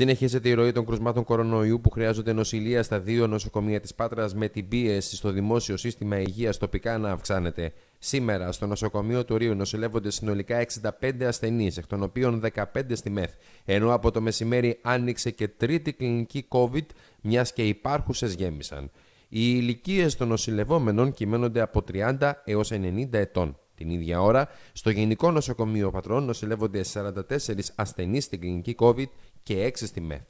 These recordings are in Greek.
Συνεχίζεται η ροή των κρουσμάτων κορονοϊού που χρειάζονται νοσηλεία στα δύο νοσοκομεία της Πάτρας με την πίεση στο δημόσιο σύστημα υγείας τοπικά να αυξάνεται. Σήμερα, στο νοσοκομείο του Ρίου νοσηλεύονται συνολικά 65 ασθενείς, εκ των οποίων 15 στη ΜΕΘ. Ενώ από το μεσημέρι άνοιξε και τρίτη κλινική COVID, μιας και υπάρχουσες γέμισαν. Οι ηλικίες των νοσηλευόμενων κυμαίνονται από 30 έω 90 ετών. Την ίδια ώρα, στο Γενικό Νοσοκομείο Πατρών νοσηλεύονται 44 ασθενείς στην κλινική COVID και 6 στη ΜΕΘ.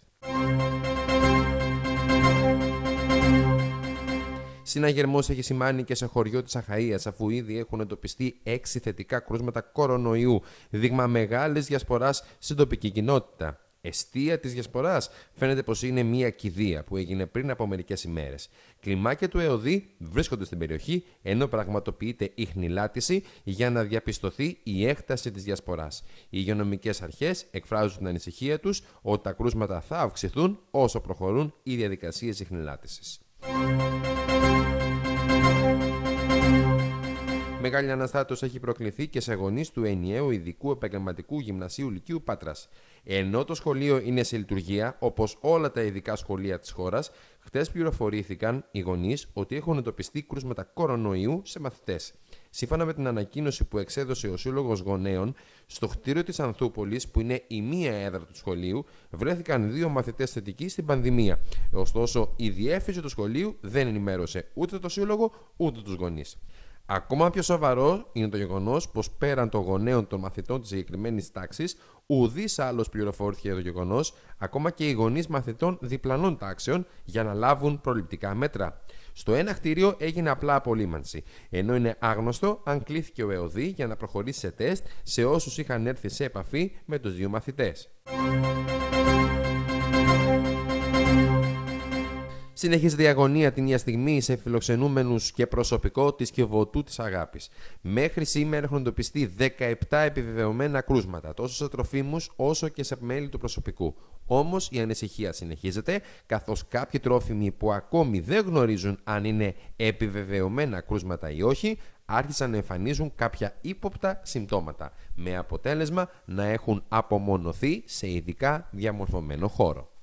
Συναγερμός έχει σημάνει και σε χωριό της Αχαΐας αφού ήδη έχουν εντοπιστεί έξι θετικά κρούσματα κορονοϊού, δείγμα μεγάλης διασποράς στην τοπική κοινότητα. Εστία της Διασποράς φαίνεται πως είναι μια κηδεία που έγινε πριν από μερικές ημέρες. Κλιμάκια του ΕΟΔΗ βρίσκονται στην περιοχή ενώ πραγματοποιείται η χνηλάτιση για να διαπιστωθεί η έκταση της Διασποράς. Οι υγειονομικές αρχές εκφράζουν την ανησυχία τους ότι τα κρούσματα θα αυξηθούν όσο προχωρούν οι διαδικασίες ηχνηλάτιση μεγάλη αναστάτωση έχει προκληθεί και σε γονείς του ενιαίου ειδικού επαγγελματικού γυμνασίου Λυκείου Πάτρας. Ενώ το σχολείο είναι σε λειτουργία, όπως όλα τα ειδικά σχολεία της χώρας, χτες πληροφορήθηκαν οι γονείς ότι έχουν εντοπιστεί κρούσματα κορονοϊού σε μαθητές. Σύμφωνα με την ανακοίνωση που εξέδωσε ο Σύλλογος Γονέων, στο χτίριο της Ανθούπολης, που είναι η μία έδρα του σχολείου, βρέθηκαν δύο μαθητές θετικοί στην πανδημία. Ωστόσο, η διεύθυνση του σχολείου δεν ενημέρωσε ούτε το Σύλλογο ούτε τους γονείς. Ακόμα πιο σοβαρό είναι το γεγονός πως πέραν των γονέων των μαθητών της συγκεκριμένης τάξης, ουδής άλλος πληροφορήθηκε το γεγονός, ακόμα και οι γονείς μαθητών διπλανών τάξεων, για να λάβουν προληπτικά μέτρα. Στο ένα κτίριο έγινε απλά απολύμανση, ενώ είναι άγνωστο αν κλήθηκε ο ΕΟΔΗ για να προχωρήσει σε τεστ σε όσους είχαν έρθει σε επαφή με τους δύο μαθητές. συνεχίζει η αγωνία την ίδια στιγμή σε φιλοξενούμενους και προσωπικό της και της αγάπης. Μέχρι σήμερα έχουν εντοπιστεί 17 επιβεβαιωμένα κρούσματα, τόσο σε τροφίμους όσο και σε μέλη του προσωπικού. Όμως η ανησυχία συνεχίζεται, καθώς κάποιοι τρόφιμοι που ακόμη δεν γνωρίζουν αν είναι επιβεβαιωμένα κρούσματα ή όχι, άρχισαν να εμφανίζουν κάποια ύποπτα συμπτώματα, με αποτέλεσμα να έχουν απομονωθεί σε ειδικά διαμορφωμένο χώρο.